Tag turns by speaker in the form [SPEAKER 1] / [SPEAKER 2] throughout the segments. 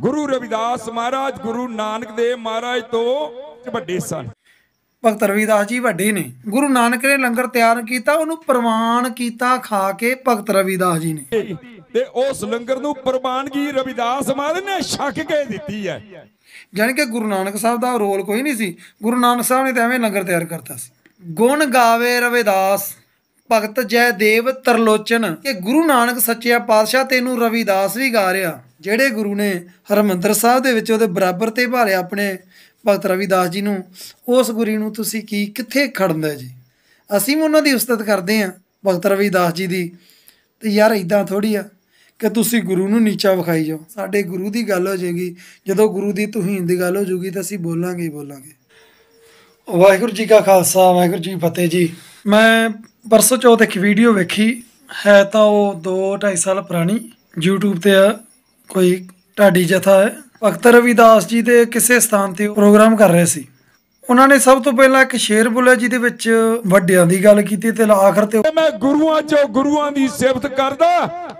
[SPEAKER 1] ਗੁਰੂ ਰਵਿਦਾਸ ਮਹਾਰਾਜ ਗੁਰੂ ਨਾਨਕ ਦੇਵ ਮਹਾਰਾਜ ਤੋਂ ਵੱਡੇ ਸਨ ਭਗਤ ਰਵਿਦਾਸ ਜੀ ਵੱਡੇ ਨੇ
[SPEAKER 2] ਗੁਰੂ ਨਾਨਕ ਨੇ ਲੰਗਰ ਤਿਆਰ ਕੀਤਾ ਉਹਨੂੰ ਪ੍ਰਵਾਨ
[SPEAKER 1] ਕੀਤਾ ਖਾ ਕੇ ਭਗਤ ਰਵਿਦਾਸ ਜੀ ਨੇ ਤੇ ਉਸ ਲੰਗਰ ਨੂੰ ਪ੍ਰਵਾਨਗੀ ਰਵਿਦਾਸ ਮਹਾਰਾਜ ਨੇ ਛੱਕ ਕੇ ਦਿੱਤੀ ਹੈ ਜਾਨਕਿ ਕਿ ਗੁਰੂ ਨਾਨਕ ਸਾਹਿਬ ਦਾ ਰੋਲ ਕੋਈ ਨਹੀਂ ਸੀ
[SPEAKER 2] ਗੁਰੂ ਨਾਨਕ ਸਾਹਿਬ ਨੇ ਤਾਂ ਐਵੇਂ ਲੰਗਰ ਤਿਆਰ ਕਰਤਾ ਸੀ ਗੁਣ ਗਾਵੇ ਰਵਿਦਾਸ ਭਗਤ ਜੈ ਦੇਵ ਤਰਲੋਚਨ ਕਿ ਗੁਰੂ ਨਾਨਕ ਸੱਚਿਆ ਪਾਤਸ਼ਾਹ ਤੈਨੂੰ ਰਵੀਦਾਸ ਰਵਿਦਾਸ ਵੀ ਗਾ ਰਿਹਾ ਜਿਹੜੇ ਗੁਰੂ ਨੇ ਹਰਮੰਦਰ ਸਾਹਿਬ ਦੇ ਵਿੱਚ ਉਹਦੇ ਬਰਾਬਰ ਤੇ ਭਾਲਿਆ ਆਪਣੇ ਭਗਤ ਰਵਿਦਾਸ ਜੀ ਨੂੰ ਉਸ ਗੁਰੂ ਨੂੰ ਤੁਸੀਂ ਕੀ ਕਿੱਥੇ ਖੜਨਦੇ ਜੀ ਅਸੀਂ ਵੀ ਉਹਨਾਂ ਦੀ ਉਸਤਤ ਕਰਦੇ ਆ ਭਗਤ ਰਵਿਦਾਸ ਜੀ ਦੀ ਤੇ ਯਾਰ ਇਦਾਂ ਥੋੜੀ ਆ ਕਿ ਤੁਸੀਂ ਗੁਰੂ ਨੂੰ ਨੀਚਾ ਵਿਖਾਈ ਜਾਓ ਸਾਡੇ ਗੁਰੂ ਦੀ ਗੱਲ ਹੋ ਜਾਏਗੀ ਜਦੋਂ ਗੁਰੂ ਦੀ ਤੁਹੀਨ ਦੀ ਗੱਲ ਹੋ ਜੂਗੀ ਤਾਂ ਅਸੀਂ ਬੋਲਾਂਗੇ ਹੀ ਬੋਲਾਂਗੇ ਵਾਹਿਗੁਰੂ ਜੀ ਕਾ ਖਾਲਸਾ ਵਾਹਿਗੁਰੂ ਜੀ ਫਤਿਹ ਜੀ ਮੈਂ ਪਰਸੋਂ ਚੌਥ ਇੱਕ ਵੀਡੀਓ ਵੇਖੀ ਹੈ ਤਾਂ ਉਹ 2 2.5 ਸਾਲ ਪੁਰਾਣੀ YouTube ਤੇ ਆ ਕੋਈ ਢਾਡੀ ਜਥਾ ਹੈ ਭਗਤ ਰਵਿਦਾਸ ਜੀ ਦੇ ਕਿਸੇ ਸਥਾਨ ਤੇ ਪ੍ਰੋਗਰਾਮ ਕਰ ਰਹੇ ਸੀ
[SPEAKER 1] ਉਹਨਾਂ ਨੇ ਸਭ ਤੋਂ ਪਹਿਲਾਂ ਇੱਕ ਸ਼ੇਰ ਬੋਲਿਆ ਜਿਹਦੇ ਵਿੱਚ ਵੱਡਿਆਂ ਦੀ ਗੱਲ ਕੀਤੀ ਤੇ ਆਖਰ ਤੇ ਮੈਂ ਗੁਰੂਆਂ ਚੋਂ ਗੁਰੂਆਂ ਦੀ ਸਿਫਤ ਕਰਦਾ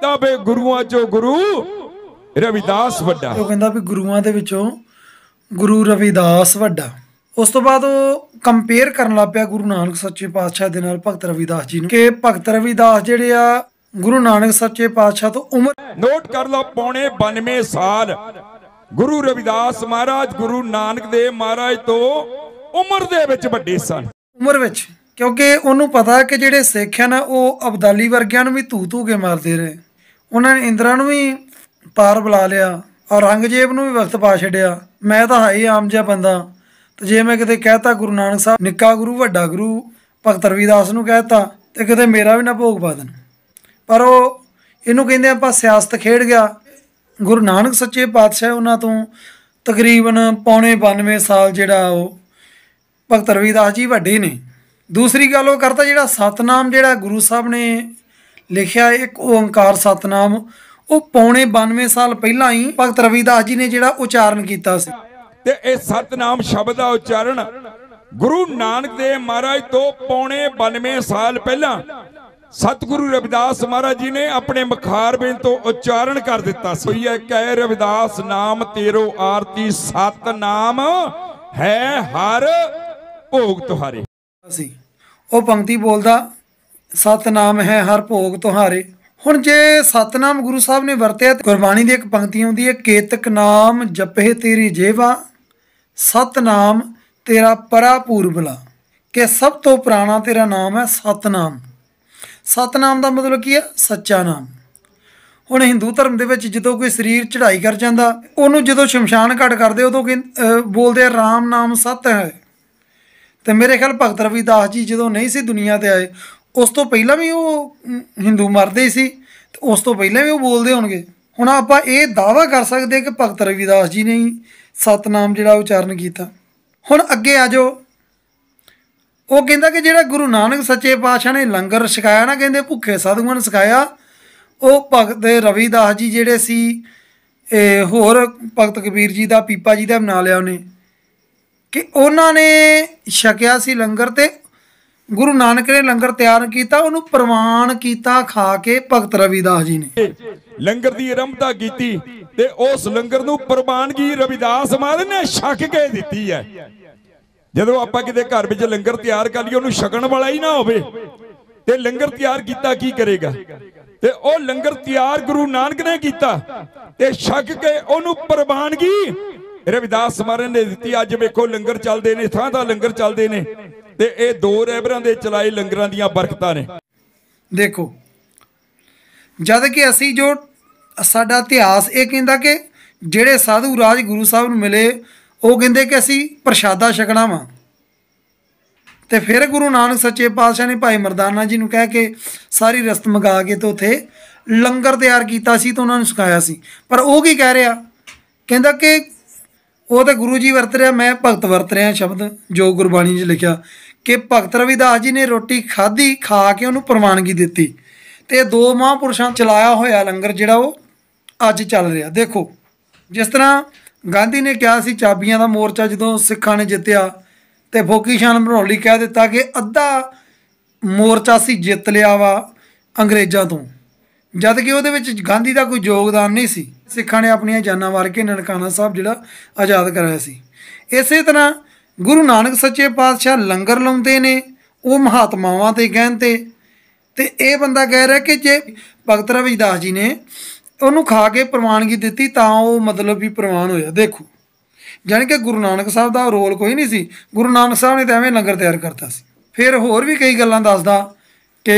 [SPEAKER 1] ਤਾਂ ਬੇ ਗੁਰੂਆਂ ਚੋਂ ਗੁਰੂ ਰਵਿਦਾਸ ਵੱਡਾ ਉਹ ਕਹਿੰਦਾ ਵੀ ਗੁਰੂਆਂ ਦੇ ਵਿੱਚੋਂ ਗੁਰੂ ਰਵਿਦਾਸ ਵੱਡਾ ਉਸ ਤੋਂ
[SPEAKER 2] ਬਾਅਦ ਉਹ ਕੰਪੇਅਰ ਕਰਨ ਲੱਗ ਪਿਆ ਗੁਰੂ ਨਾਨਕ ਸੱਚੇ ਪਾਤਸ਼ਾਹ ਦੇ ਨਾਲ ਭਗਤ ਰਵਿਦਾਸ ਜੀ ਨੂੰ ਕਿ ਭਗਤ
[SPEAKER 1] ਰਵਿਦਾਸ ਜਿਹੜੇ ਆ ਗੁਰੂ ਨਾਨਕ ਸੱਚੇ ਪਾਤਸ਼ਾਹ ਤੋਂ ਉਮਰ ਨੋਟ ਕਰ ਲਓ ਪੌਣੇ 92 ਸਾਲ ਗੁਰੂ ਰਵਿਦਾਸ ਮਹਾਰਾਜ ਗੁਰੂ ਨਾਨਕ ਦੇਵ ਮਹਾਰਾਜ ਤੋਂ ਉਮਰ ਦੇ ਵਿੱਚ ਵੱਡੇ ਸਨ ਉਮਰ ਵਿੱਚ ਕਿਉਂਕਿ ਉਹਨੂੰ ਪਤਾ ਕਿ ਜਿਹੜੇ ਸਿੱਖ ਹਨ ਉਹ
[SPEAKER 2] ਅਬਦਾਲੀ ਵਰਗਿਆਂ ਨੂੰ ਵੀ ਧੂ ਧੂ ਕੇ ਮਾਰਦੇ ਰਹੇ ਉਹਨਾਂ ਨੇ ਇੰਦਰਾ ਨੂੰ ਵੀ ਪਾਰ ਬੁਲਾ ਲਿਆ ਔਰ ਨੂੰ ਵੀ ਵਕਤ ਪਾ ਛੱਡਿਆ ਮੈਂ ਤਾਂ ਹਾਈ ਆਮ ਜਿਹਾ ਬੰਦਾ ਤੇ ਜੇ ਮੈਂ ਕਿਤੇ ਕਹਿਤਾ ਗੁਰੂ ਨਾਨਕ ਸਾਹਿਬ ਨਿੱਕਾ ਗੁਰੂ ਵੱਡਾ ਗੁਰੂ ਭਗਤ ਰਵਿਦਾਸ ਨੂੰ ਕਹਿਤਾ ਤੇ ਕਿਤੇ ਮੇਰਾ ਵੀ ਨਾ ਭੋਗ ਪਾ ਦੇਣ ਪਰ ਉਹ ਇਹਨੂੰ ਕਹਿੰਦੇ ਆਪਾਂ ਸਿਆਸਤ ਖੇਡ ਗਿਆ ਗੁਰੂ ਨਾਨਕ ਸੱਚੇ ਪਾਤਸ਼ਾਹ ਉਹਨਾਂ ਤੋਂ ਤਕਰੀਬਨ ਪੌਣੇ 92 ਸਾਲ ਜਿਹੜਾ ਉਹ ਭਗਤ ਰਵਿਦਾਸ ਜੀ ਵੱਡੇ ਨੇ ਦੂਸਰੀ ਗੱਲ ਉਹ ਕਰਤਾ ਜਿਹੜਾ ਸਤਨਾਮ ਜਿਹੜਾ ਗੁਰੂ ਸਾਹਿਬ ਨੇ ਲਿਖਿਆ ਇੱਕ ਓੰਕਾਰ ਸਤਨਾਮ ਉਹ ਪੌਣੇ 92 ਸਾਲ ਪਹਿਲਾਂ ਹੀ
[SPEAKER 1] ਭਗਤ ਰਵਿਦਾਸ ਜੀ ਨੇ ਜਿਹੜਾ ਉਚਾਰਨ ਕੀਤਾ ਸੀ ਤੇ ਇਹ ਸਤਨਾਮ ਸ਼ਬਦ ਦਾ ਉਚਾਰਨ ਗੁਰੂ ਨਾਨਕ ਦੇਵ ਮਹਾਰਾਜ ਤੋਂ ਪੌਣੇ 92 ਸਾਲ ਪਹਿਲਾਂ ਸਤਿਗੁਰੂ ਰਵਿਦਾਸ ਮਹਾਰਾਜ ਜੀ ਨੇ ਆਪਣੇ ਮਖਾਰਬੇ ਤੋਂ ਉਚਾਰਨ ਕਰ ਦਿੱਤਾ ਸੀ ਇਹ ਕਹਿ ਰਵਿਦਾਸ ਨਾਮ ਤੇਰੋ ਆਰਤੀ ਸਤਨਾਮ ਹੈ ਹਰ ਭੋਗ ਤੁਹਾਰੇ ਅਸੀਂ ਉਹ ਪੰਕਤੀ ਬੋਲਦਾ ਸਤਨਾਮ
[SPEAKER 2] ਹੈ ਹਰ ਭੋਗ ਤੁਹਾਰੇ ਹੁਣ ਜੇ ਸਤਨਾਮ ਗੁਰੂ ਸਾਹਿਬ ਨੇ ਵਰਤਿਆ ਗੁਰਬਾਣੀ ਦੀ ਇੱਕ ਪੰਕਤੀ ਆਉਂਦੀ ਹੈ ਕੇਤਕ ਨਾਮ ਜਪਹਿ ਤੇਰੀ ਜੇਵਾ ਸਤਨਾਮ ਤੇਰਾ ਪਰਾ ਪੂਰਬਲਾ ਕਿ ਸਭ ਤੋਂ ਪੁਰਾਣਾ ਤੇਰਾ ਨਾਮ ਹੈ ਸਤਨਾਮ ਸਤਨਾਮ ਦਾ ਮਤਲਬ ਕੀ ਹੈ ਸੱਚਾ ਨਾਮ ਹੁਣ ਹਿੰਦੂ ਧਰਮ ਦੇ ਵਿੱਚ ਜਦੋਂ ਕੋਈ ਸਰੀਰ ਚੜ੍ਹਾਈ ਕਰ ਜਾਂਦਾ ਉਹਨੂੰ ਜਦੋਂ ਸ਼ਮਸ਼ਾਨ ਘਾਟ ਕਰਦੇ ਉਦੋਂ ਬੋਲਦੇ ਆ RAM ਨਾਮ ਸਤ ਹੈ ਤੇ ਮੇਰੇ ਖਿਆਲ ਭਗਤ ਰਵਿਦਾਸ ਜੀ ਜਦੋਂ ਨਹੀਂ ਸੀ ਦੁਨੀਆ ਤੇ ਆਏ ਉਸ ਤੋਂ ਪਹਿਲਾਂ ਵੀ ਉਹ ਹਿੰਦੂ ਮਰਦੇ ਸੀ ਉਸ ਤੋਂ ਪਹਿਲਾਂ ਵੀ ਉਹ ਬੋਲਦੇ ਹੋਣਗੇ ਹੁਣ ਆਪਾਂ ਇਹ ਦਾਵਾ ਕਰ ਸਕਦੇ ਕਿ ਭਗਤ ਰਵਿਦਾਸ ਜੀ ਨੇ ਸਤਨਾਮ ਜਿਹੜਾ ਉਚਾਰਨ ਕੀਤਾ ਹੁਣ ਅੱਗੇ ਆ ਜਾਓ ਉਹ ਕਹਿੰਦਾ ਕਿ ਜਿਹੜਾ ਗੁਰੂ ਨਾਨਕ ਸੱਚੇ ਪਾਤਸ਼ਾਹ ਨੇ ਲੰਗਰ ਛਕਾਇਆ ਨਾ ਕਹਿੰਦੇ ਭੁੱਖੇ ਸਾਧੂਆਂ ਨੂੰ ਸਿਖਾਇਆ ਉਹ ਭਗਤ ਰਵੀਦਾਸ ਜੀ ਜਿਹੜੇ ਸੀ ਇਹ ਹੋਰ ਭਗਤ ਕਬੀਰ ਜੀ ਦਾ ਪੀਪਾ ਜੀ ਦਾ ਬਣਾ ਲਿਆ ਉਹਨੇ ਕਿ ਉਹਨਾਂ ਨੇ ਛਕਿਆ ਸੀ ਲੰਗਰ ਤੇ ਗੁਰੂ ਨਾਨਕ ਨੇ ਲੰਗਰ ਤਿਆਰ ਕੀਤਾ ਉਹਨੂੰ ਪ੍ਰਵਾਨ
[SPEAKER 1] ਕੀਤਾ ਖਾ ਕੇ ਭਗਤ ਰਵਿਦਾਸ ਜੀ ਨੇ ਲੰਗਰ ਦੀ ਆਰੰਭਤਾ ਕੀਤੀ ਤੇ ਉਸ ਲੰਗਰ ਨੂੰ ਪ੍ਰਵਾਨਗੀ ਰਵਿਦਾਸ ਮਹਾਰਾਜ ਨੇ ਛਕ ਕੇ ਦਿੱਤੀ ਹੈ ਜਦੋਂ ਆਪਾਂ ਕਿਤੇ ਘਰ ਵਿੱਚ ਲੰਗਰ ਤਿਆਰ ਕਰ ਲਈ ਉਹਨੂੰ ਛਕਣ ਵਾਲਾ ਹੀ ਨਾ ਹੋਵੇ ਤੇ ਲੰਗਰ ਤਿਆਰ ਕੀਤਾ ਕੀ ਕਰੇਗਾ ਤੇ ਉਹ ਲੰਗਰ ਤਿਆਰ ਗੁਰੂ ਨਾਨਕ ਨੇ ਕੀਤਾ ਤੇ ਛਕ ਕੇ ਉਹਨੂੰ ਪ੍ਰਵਾਨਗੀ ਰਵਿਦਾਸ ਮਹਾਰਾਜ ਨੇ ਦਿੱਤੀ ਅੱਜ ਵੇਖੋ ਲੰਗਰ ਚੱਲਦੇ ਨੇ ਥਾਂ ਥਾਂ ਲੰਗਰ ਚੱਲਦੇ ਨੇ ਤੇ ਇਹ ਦੋ ਰੈਬਰਾਂ ਦੇ ਚਲਾਈ ਲੰਗਰਾਂ ਦੀਆਂ ਬਰਕਤਾਂ ਨੇ ਦੇਖੋ ਜਦ ਕਿ ਅਸੀਂ ਜੋ
[SPEAKER 2] ਸਾਡਾ ਇਤਿਹਾਸ ਇਹ ਕਹਿੰਦਾ ਕਿ ਜਿਹੜੇ ਸਾਧੂ ਰਾਜ ਗੁਰੂ ਸਾਹਿਬ ਨੂੰ ਮਿਲੇ ਉਹ ਕਹਿੰਦੇ ਕਿ ਅਸੀਂ ਪ੍ਰਸ਼ਾਦਾ ਛਕਣਾ ਵਾ ਤੇ ਫਿਰ ਗੁਰੂ ਨਾਨਕ ਸੱਚੇ ਪਾਤਸ਼ਾਹ ਨੇ ਭਾਈ ਮਰਦਾਨਾ ਜੀ ਨੂੰ ਕਹਿ ਕੇ ਸਾਰੀ ਰਸਤ ਮਗਾ ਕੇ ਤੇ ਉਥੇ ਲੰਗਰ ਤਿਆਰ ਕੀਤਾ ਸੀ ਤੇ ਉਹਨਾਂ ਨੂੰ ਸਿਖਾਇਆ ਸੀ ਪਰ ਉਹ ਕੀ ਕਹਿ ਰਿਹਾ ਕਹਿੰਦਾ ਕਿ ਉਹ ਤਾਂ ਗੁਰੂ ਜੀ ਵਰਤ ਰਿਹਾ ਮੈਂ ਭਗਤ ਵਰਤ ਰਿਹਾ ਸ਼ਬਦ ਜੋ ਗੁਰਬਾਣੀ 'ਚ ਲਿਖਿਆ ਕਿ ਭਗਤ ਰਵਿਦਾਸ ਜੀ ਨੇ ਰੋਟੀ ਖਾਧੀ ਖਾ ਕੇ ਉਹਨੂੰ ਪ੍ਰਵਾਨਗੀ ਦਿੱਤੀ ਤੇ ਦੋ ਮਹਾਂਪੁਰਸ਼ਾਂ ਚਲਾਇਆ ਹੋਇਆ ਲੰਗਰ ਜਿਹੜਾ ਉਹ ਅੱਜ ਚੱਲ ਰਿਹਾ ਦੇਖੋ ਜਿਸ ਤਰ੍ਹਾਂ ਗਾਂਧੀ ਨੇ ਕਿਹਾ ਸੀ ਚਾਬੀਆਂ ਦਾ ਮੋਰਚਾ ਜਦੋਂ ਸਿੱਖਾਂ ਨੇ ਜਿੱਤਿਆ ਤੇ ਫੋਕੀ ਸ਼ਾਨ ਬਰੌਲੀ ਕਹਿ ਦਿੱਤਾ ਕਿ ਅੱਧਾ ਮੋਰਚਾ ਸੀ ਜਿੱਤ ਲਿਆ ਵਾ ਅੰਗਰੇਜ਼ਾਂ ਤੋਂ ਜਦ ਕਿ ਉਹਦੇ ਵਿੱਚ ਗਾਂਧੀ ਦਾ ਕੋਈ ਯੋਗਦਾਨ ਨਹੀਂ ਸੀ ਸਿੱਖਾਂ ਨੇ ਆਪਣੀਆਂ ਜਾਨਾਂ ਵਾਰ ਕੇ ਨਨਕਾਣਾ ਸਾਹਿਬ ਜਿਹੜਾ ਆਜ਼ਾਦ ਕਰਾਇਆ ਸੀ ਇਸੇ ਤਰ੍ਹਾਂ ਗੁਰੂ ਨਾਨਕ ਸੱਚੇ ਪਾਤਸ਼ਾਹ ਲੰਗਰ ਲਾਉਂਦੇ ਨੇ ਉਹ ਮਹਾਤਮਾਵਾਂ ਤੇ ਕਹਿੰਦੇ ਤੇ ਇਹ ਬੰਦਾ ਕਹਿ ਰਿਹਾ ਕਿ ਜੇ ਭਗਤ ਰਵਿਦਾਸ ਜੀ ਨੇ ਉਹਨੂੰ ਖਾ ਕੇ ਪ੍ਰਵਾਨਗੀ ਦਿੱਤੀ ਤਾਂ ਉਹ ਮਤਲਬ ਵੀ ਪ੍ਰਵਾਨ ਹੋਇਆ ਦੇਖੋ ਜਾਨੀ ਕਿ ਗੁਰੂ ਨਾਨਕ ਸਾਹਿਬ ਦਾ ਰੋਲ ਕੋਈ ਨਹੀਂ ਸੀ ਗੁਰੂ ਨਾਨਕ ਸਾਹਿਬ ਨੇ ਤਾਂ ਐਵੇਂ ਲੰਗਰ ਤਿਆਰ ਕਰਤਾ ਸੀ ਫਿਰ ਹੋਰ ਵੀ ਕਈ ਗੱਲਾਂ ਦੱਸਦਾ ਕਿ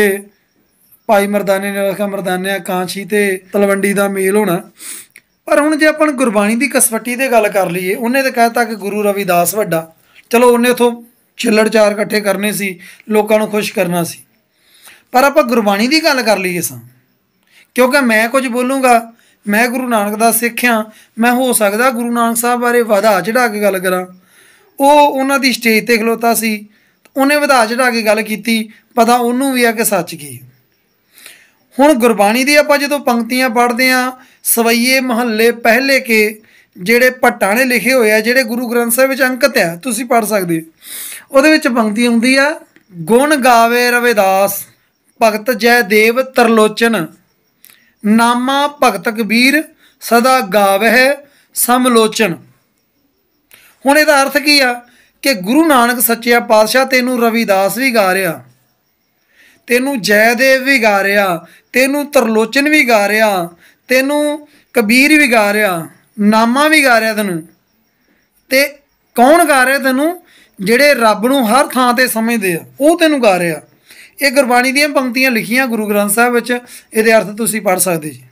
[SPEAKER 2] ਭਾਈ ਮਰਦਾਨੇ ਨੇ ਆਖਿਆ ਮਰਦਾਨਿਆ ਕਾਂਛੀ ਤੇ ਤਲਵੰਡੀ ਦਾ ਮੇਲ ਹੋਣਾ ਪਰ ਹੁਣ ਜੇ ਆਪਾਂ ਗੁਰਬਾਣੀ ਦੀ ਕਸਵੱਟੀ ਤੇ ਗੱਲ ਕਰ ਲਈਏ ਉਹਨੇ ਤਾਂ ਕਹਿਤਾ ਕਿ ਗੁਰੂ ਰਵਿਦਾਸ ਵੱਡਾ ਚਲੋ ਉਹਨੇ ਉਥੋਂ ਛਿੱਲੜ ਚਾਰ ਇਕੱਠੇ ਕਰਨੇ ਸੀ ਲੋਕਾਂ ਨੂੰ ਖੁਸ਼ ਕਰਨਾ ਸੀ ਪਰ ਆਪਾਂ ਗੁਰਬਾਣੀ ਦੀ ਗੱਲ ਕਰ ਲਈਏ ਸਾਂ ਕਿਉਂਕਿ ਮੈਂ ਕੁਝ ਬੋਲੂੰਗਾ ਮੈਂ ਗੁਰੂ ਨਾਨਕ ਦਾ ਸਿੱਖਿਆ ਮੈਂ ਹੋ ਸਕਦਾ ਗੁਰੂ ਨਾਨਕ ਸਾਹਿਬ ਬਾਰੇ ਵਧਾ ਚੜਾ ਕੇ ਗੱਲ ਕਰਾਂ ਉਹ ਉਹਨਾਂ ਦੀ ਸਟੇਜ ਤੇ ਖਲੋਤਾ ਸੀ ਉਹਨੇ ਵਧਾ ਚੜਾ ਕੇ ਗੱਲ ਕੀਤੀ ਪਤਾ ਉਹਨੂੰ ਵੀ ਆ ਕਿ ਸੱਚ ਕੀ ਹੁਣ ਗੁਰਬਾਣੀ ਦੀ ਆਪਾਂ ਜਦੋਂ ਪੰਕਤੀਆਂ ਪੜ੍ਹਦੇ ਆ ਸਵਈਏ ਮਹੱਲੇ ਪਹਿਲੇ ਕੇ ਜਿਹੜੇ ਪੱਟਾਂ ਨੇ ਲਿਖੇ ਹੋਏ ਆ ਜਿਹੜੇ ਗੁਰੂ ਗ੍ਰੰਥ ਸਾਹਿਬ ਵਿੱਚ ਅੰਕਤ ਆ ਤੁਸੀਂ ਪੜ ਸਕਦੇ ਉਹਦੇ ਵਿੱਚ ਪੰਕਤੀ ਹੁੰਦੀ ਆ ਗੁਣ ਗਾਵੇ ਰਵਿਦਾਸ ਭਗਤ ਜੈ ਦੇਵ ਤਰਲੋਚਨ ਨਾਮਾ ਭਗਤ ਕਬੀਰ ਸਦਾ ਗਾਵਹਿ ਸਮਲੋਚਨ ਹੁਣ ਇਹਦਾ ਅਰਥ ਕੀ ਆ ਕਿ ਗੁਰੂ ਨਾਨਕ ਸੱਚਿਆ ਪਾਤਸ਼ਾਹ ਤੈਨੂੰ ਰਵਿਦਾਸ ਵੀ ਗਾ ਰਿਹਾ ਤੈਨੂੰ ਜੈਦੇਵ ਵੀ ਗਾ ਰਿਹਾ ਤੈਨੂੰ ਤਰਲੋਚਨ ਵੀ ਗਾ ਰਿਹਾ ਤੈਨੂੰ ਕਬੀਰ ਵੀ ਗਾ ਰਿਹਾ ਨਾਮਾ ਵੀ ਗਾ ਰਿਹਾ ਤੈਨੂੰ ਤੇ ਕੌਣ ਗਾ ਰਿਹਾ ਤੈਨੂੰ ਜਿਹੜੇ ਰੱਬ ਨੂੰ ਹਰ ਥਾਂ ਤੇ ਸਮਝਦੇ ਆ ਉਹ ਤੈਨੂੰ ਗਾ ਰਿਹਾ ਇਹ ਗੁਰਬਾਣੀ ਦੀਆਂ ਪੰਕਤੀਆਂ ਲਿਖੀਆਂ ਗੁਰੂ ਗ੍ਰੰਥ ਸਾਹਿਬ ਵਿੱਚ ਇਹਦੇ ਅਰਥ ਤੁਸੀਂ ਪੜ ਸਕਦੇ ਜੀ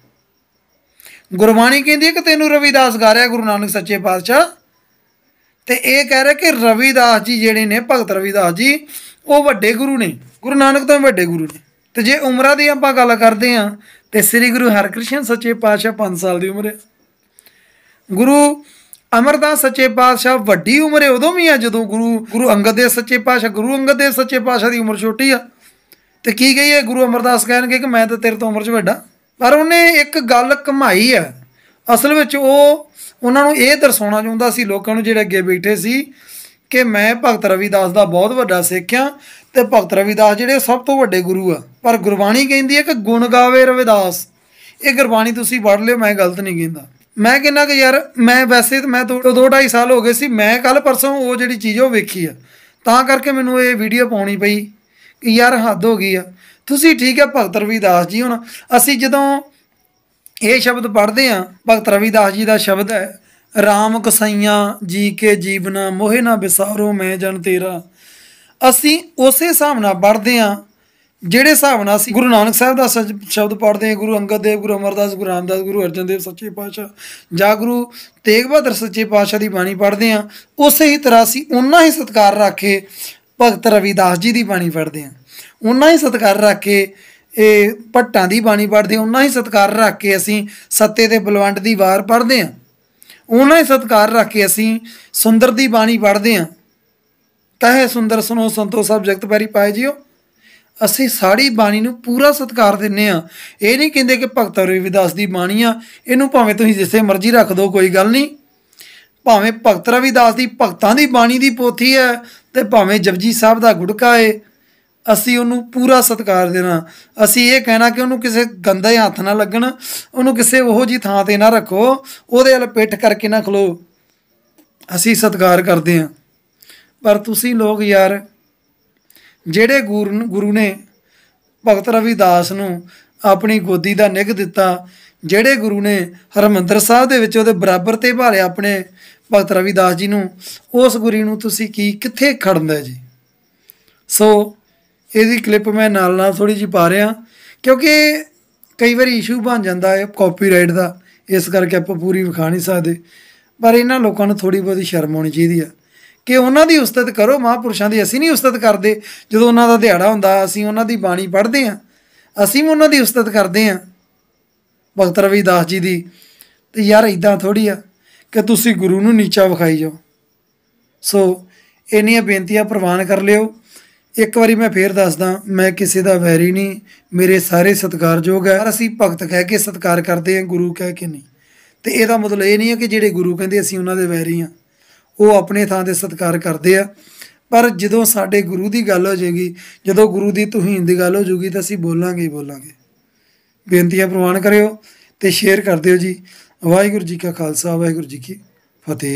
[SPEAKER 2] ਗੁਰਬਾਣੀ ਕਹਿੰਦੀ ਹੈ ਕਿ ਤੈਨੂੰ ਰਵੀਦਾਸ ਗਾ ਰਿਹਾ ਗੁਰੂ ਨਾਨਕ ਸੱਚੇ ਪਾਤਸ਼ਾਹ ਤੇ ਇਹ ਕਹਿ ਰਿਹਾ ਕਿ ਰਵੀਦਾਸ ਜੀ ਜਿਹੜੇ ਨੇ ਭਗਤ ਰਵੀਦਾਸ ਜੀ ਉਹ ਵੱਡੇ ਗੁਰੂ ਨੇ ਗੁਰੂ ਨਾਨਕ ਤੋਂ ਵੱਡੇ ਗੁਰੂ ਨੇ ਤੇ ਜੇ ਉਮਰਾਂ ਦੀ ਆਪਾਂ ਗੱਲ ਕਰਦੇ ਆ ਤੇ ਸ੍ਰੀ ਗੁਰੂ ਹਰਕ੍ਰਿਸ਼ਨ ਸੱਚੇ ਪਾਤਸ਼ਾਹ 5 ਸਾਲ ਦੀ ਉਮਰ ਹੈ ਗੁਰੂ ਅਮਰਦਾਸ ਸੱਚੇ ਪਾਤਸ਼ਾਹ ਵੱਡੀ ਉਮਰੇ ਉਦੋਂ ਵੀ ਆ ਜਦੋਂ ਗੁਰੂ ਗੁਰੂ ਅੰਗਦ ਦੇਵ ਸੱਚੇ ਪਾਤਸ਼ਾਹ ਗੁਰੂ ਅੰਗਦ ਦੇਵ ਸੱਚੇ ਪਾਤਸ਼ਾਹ ਦੀ ਉਮਰ ਛੋਟੀ ਆ ਤੇ ਕੀ ਕਹੀਏ ਗੁਰੂ ਅਮਰਦਾਸ ਕਹਿਣਗੇ ਕਿ ਮੈਂ ਤਾਂ ਤੇਰੇ ਤੋਂ ਉਮਰ 'ਚ ਵੱਡਾ ਪਰ ਉਹਨੇ ਇੱਕ ਗੱਲ ਕਮਾਈ ਆ ਅਸਲ ਵਿੱਚ ਉਹ ਉਹਨਾਂ ਨੂੰ ਇਹ ਦਰਸਾਉਣਾ ਚਾਹੁੰਦਾ ਸੀ ਲੋਕਾਂ ਨੂੰ ਜਿਹੜੇ ਅੱਗੇ ਬੈਠੇ ਸੀ ਕਿ ਮੈਂ ਭਗਤ ਰਵੀਦਾਸ ਦਾ ਬਹੁਤ ਵੱਡਾ ਸਿੱਖਿਆ ਤੇ ਭਗਤ ਰਵੀਦਾਸ ਜਿਹੜੇ ਸਭ ਤੋਂ ਵੱਡੇ ਗੁਰੂ ਆ ਪਰ ਗੁਰਬਾਣੀ ਕਹਿੰਦੀ ਹੈ ਕਿ ਗੁਣ ਗਾਵੇ ਰਵਿਦਾਸ ਇਹ ਗੁਰਬਾਣੀ ਤੁਸੀਂ ਪੜ੍ਹ ਲਿਓ ਮੈਂ ਗਲਤ ਨਹੀਂ ਕਹਿੰਦਾ ਮੈਂ ਕਿੰਨਾ ਕਿ ਯਾਰ ਮੈਂ ਵੈਸੇ ਮੈਂ ਦੋ ਦੋ ਢਾਈ ਸਾਲ ਹੋ ਗਏ ਸੀ ਮੈਂ ਕੱਲ ਪਰਸੋਂ ਉਹ ਜਿਹੜੀ ਚੀਜ਼ ਉਹ ਵੇਖੀ ਆ ਤਾਂ ਕਰਕੇ ਮੈਨੂੰ ਇਹ ਵੀਡੀਓ ਪਾਉਣੀ ਪਈ ਕਿ ਯਾਰ ਹੱਦ ਹੋ ਗਈ ਆ ਤੁਸੀਂ ਠੀਕ ਹੈ ਭਗਤ ਰਵਿਦਾਸ ਜੀ ਹੁਣ ਅਸੀਂ ਜਦੋਂ ਇਹ ਸ਼ਬਦ ਪੜ੍ਹਦੇ ਆ ਭਗਤ ਰਵਿਦਾਸ ਜੀ ਦਾ ਸ਼ਬਦ ਹੈ ਰਾਮ ਕਸਈਆਂ ਜੀ ਕੇ ਜੀਵਨਾ ਮੋਹਿ ਨਾ ਵਿਸਾਰੋ ਮੈਂ ਜਨ ਤੇਰਾ ਅਸੀਂ ਉਸੇ ਹਿਸਾਬ ਨਾਲ ਪੜ੍ਹਦੇ ਆ ਜਿਹੜੇ ਹਿਸਾਬ ਨਾਲ ਅਸੀਂ ਗੁਰੂ ਨਾਨਕ ਸਾਹਿਬ ਦਾ ਸ਼ਬਦ ਪੜ੍ਹਦੇ ਹਾਂ ਗੁਰੂ ਅੰਗਦ ਦੇਵ ਗੁਰੂ ਅਮਰਦਾਸ ਗੁਰੂ ਰਾਮਦਾਸ ਗੁਰੂ ਅਰਜਨ ਦੇਵ ਸੱਚੇ ਪਾਤਸ਼ਾਹ ਜਾਂ ਗੁਰੂ ਤੇਗ ਬਹਾਦਰ ਸੱਚੇ ਪਾਤਸ਼ਾਹ ਦੀ ਬਾਣੀ ਪੜ੍ਹਦੇ ਹਾਂ ਉਸੇ ਹੀ ਤਰ੍ਹਾਂ ਅਸੀਂ ਉਹਨਾਂ ਹੀ ਸਤਕਾਰ ਰੱਖ ਕੇ ਭਗਤ ਰਵਿਦਾਸ ਜੀ ਦੀ ਬਾਣੀ ਪੜ੍ਹਦੇ ਹਾਂ ਉਹਨਾਂ ਹੀ ਸਤਕਾਰ ਰੱਖ ਕੇ ਇਹ ਪੱਟਾਂ ਦੀ ਬਾਣੀ ਪੜ੍ਹਦੇ ਉਹਨਾਂ ਹੀ ਸਤਕਾਰ ਰੱਖ ਕੇ ਅਸੀਂ ਸੱਤੇ ਤੇ ਬਲਵੰਡ ਦੀ ਵਾਰ ਪੜ੍ਹਦੇ ਹਾਂ ਉਹਨਾਂ ਹੀ ਸਤਕਾਰ ਰੱਖ ਕੇ ਅਸੀਂ ਸੁੰਦਰ ਦੀ ਬਾਣੀ ਪੜ੍ਹਦੇ ਹਾਂ ਕਹੇ ਸੁੰਦਰ ਸੁਨੋ ਸੰਤੋ ਸਭ ਜਗਤ ਪੈਰੀ ਪਾਏ ਜਿਓ ਅਸੀਂ ਸਾਰੀ ਬਾਣੀ ਨੂੰ ਪੂਰਾ ਸਤਿਕਾਰ ਦਿੰਨੇ ਆ ਇਹ ਨਹੀਂ ਕਹਿੰਦੇ ਕਿ ਭਗਤ ਰਵਿਦਾਸ ਦੀ ਬਾਣੀ ਆ ਇਹਨੂੰ ਭਾਵੇਂ ਤੁਸੀਂ ਜਿਸੇ ਮਰਜ਼ੀ ਰੱਖ ਦਿਓ ਕੋਈ ਗੱਲ ਨਹੀਂ ਭਾਵੇਂ ਭਗਤ ਰਵਿਦਾਸ ਦੀ ਭਗਤਾਂ ਦੀ ਬਾਣੀ ਦੀ ਪੋਥੀ ਹੈ ਤੇ ਭਾਵੇਂ ਜਪਜੀ ਸਾਹਿਬ ਦਾ ਗੁੜਕਾ ਏ ਅਸੀਂ ਉਹਨੂੰ ਪੂਰਾ ਸਤਿਕਾਰ ਦੇਣਾ ਅਸੀਂ ਇਹ ਕਹਿਣਾ ਕਿ ਉਹਨੂੰ ਕਿਸੇ ਗੰਦੇ ਹੱਥ ਨਾ ਲੱਗਣ ਉਹਨੂੰ ਕਿਸੇ ਉਹੋ ਜੀ ਥਾਂ ਤੇ ਨਾ ਰੱਖੋ ਉਹਦੇ ਵੱਲ ਪਿੱਟ ਕਰਕੇ ਨਾ ਖਲੋ ਅਸੀਂ ਸਤਿਕਾਰ ਕਰਦੇ ਆ ਪਰ ਤੁਸੀਂ ਲੋਕ ਯਾਰ ਜਿਹੜੇ ਗੁਰੂ ਗੁਰੂ ਨੇ ਭਗਤ ਰਵਿਦਾਸ ਨੂੰ ਆਪਣੀ ਗੋਦੀ ਦਾ ਨਿਗ ਦਿੱਤਾ ਜਿਹੜੇ ਗੁਰੂ ਨੇ ਹਰਮੰਦਰ ਸਾਹਿਬ ਦੇ ਵਿੱਚ ਉਹਦੇ ਬਰਾਬਰ ਤੇ ਭਾਲੇ ਆਪਣੇ ਭਗਤ ਰਵਿਦਾਸ ਜੀ ਨੂੰ ਉਸ ਗੁਰੂ ਨੂੰ ਤੁਸੀਂ ਕੀ ਕਿੱਥੇ ਖੜਨਾ ਜੀ ਸੋ ਇਹਦੀ ਕਲਿੱਪ ਮੈਂ ਨਾਲ ਨਾਲ ਥੋੜੀ ਜਿਹੀ ਪਾ ਰਿਹਾ ਕਿਉਂਕਿ ਕਈ ਵਾਰੀ ਇਸ਼ੂ ਬਣ ਜਾਂਦਾ ਹੈ ਕਾਪੀਰਾਈਟ ਦਾ ਇਸ ਕਰਕੇ ਆਪਾਂ ਪੂਰੀ ਵਿਖਾ ਨਹੀਂ ਸਕਦੇ ਪਰ ਇਹਨਾਂ ਲੋਕਾਂ ਨੂੰ ਥੋੜੀ ਬਹੁਤੀ ਸ਼ਰਮ ਆਉਣੀ ਚਾਹੀਦੀ ਆ ਕਿ ਉਹਨਾਂ ਦੀ ਉਸਤਤ ਕਰੋ ਮਹਾਪੁਰਸ਼ਾਂ ਦੀ ਅਸੀਂ ਨਹੀਂ ਉਸਤਤ ਕਰਦੇ ਜਦੋਂ ਉਹਨਾਂ ਦਾ ਦਿਹਾੜਾ ਹੁੰਦਾ ਅਸੀਂ ਉਹਨਾਂ ਦੀ ਬਾਣੀ ਪੜ੍ਹਦੇ ਆਂ ਅਸੀਂ ਵੀ ਉਹਨਾਂ ਦੀ ਉਸਤਤ ਕਰਦੇ ਆਂ ਭਗਤ ਰਵੀਦਾਸ ਜੀ ਦੀ ਤੇ ਯਾਰ ਇਦਾਂ ਥੋੜੀ ਆ ਕਿ ਤੁਸੀਂ ਗੁਰੂ ਨੂੰ ਨੀਚਾ ਵਿਖਾਈ ਜਾਓ ਸੋ ਇੰਨੀਆਂ ਬੇਨਤੀਆਂ ਪ੍ਰਵਾਨ ਕਰ ਲਿਓ ਇੱਕ ਵਾਰੀ ਮੈਂ ਫੇਰ ਦੱਸਦਾ ਮੈਂ ਕਿਸੇ ਦਾ ਵੈਰੀ ਨਹੀਂ ਮੇਰੇ ਸਾਰੇ ਸਤਿਕਾਰਯੋਗ ਹੈ ਅਸੀਂ ਭਗਤ ਕਹਿ ਕੇ ਸਤਿਕਾਰ ਕਰਦੇ ਹਾਂ ਗੁਰੂ ਕਹਿ ਕੇ ਨਹੀਂ ਤੇ ਇਹਦਾ ਮਤਲਬ ਇਹ ਨਹੀਂ ਹੈ ਕਿ ਜਿਹੜੇ ਗੁਰੂ ਕਹਿੰਦੇ ਅਸੀਂ ਉਹਨਾਂ ਦੇ ਵੈਰੀ ਆ ਉਹ ਆਪਣੇ ਥਾਂ ਦੇ ਸਤਿਕਾਰ ਕਰਦੇ ਆ ਪਰ ਜਦੋਂ ਸਾਡੇ ਗੁਰੂ ਦੀ ਗੱਲ ਹੋ ਜੇਗੀ ਜਦੋਂ ਗੁਰੂ ਦੀ ਤੁਹੀਂ ਦੀ ਗੱਲ ਹੋ ਜੂਗੀ ਤਾਂ ਅਸੀਂ ਬੋਲਾਂਗੇ ਬੋਲਾਂਗੇ ਬੇਨਤੀਆਂ ਪ੍ਰਵਾਨ ਕਰਿਓ ਤੇ ਸ਼ੇਅਰ ਕਰ ਦਿਓ ਜੀ ਵਾਹਿਗੁਰੂ ਜੀ ਕਾ ਖਾਲਸਾ ਵਾਹਿਗੁਰੂ ਜੀ ਕੀ ਫਤਿਹ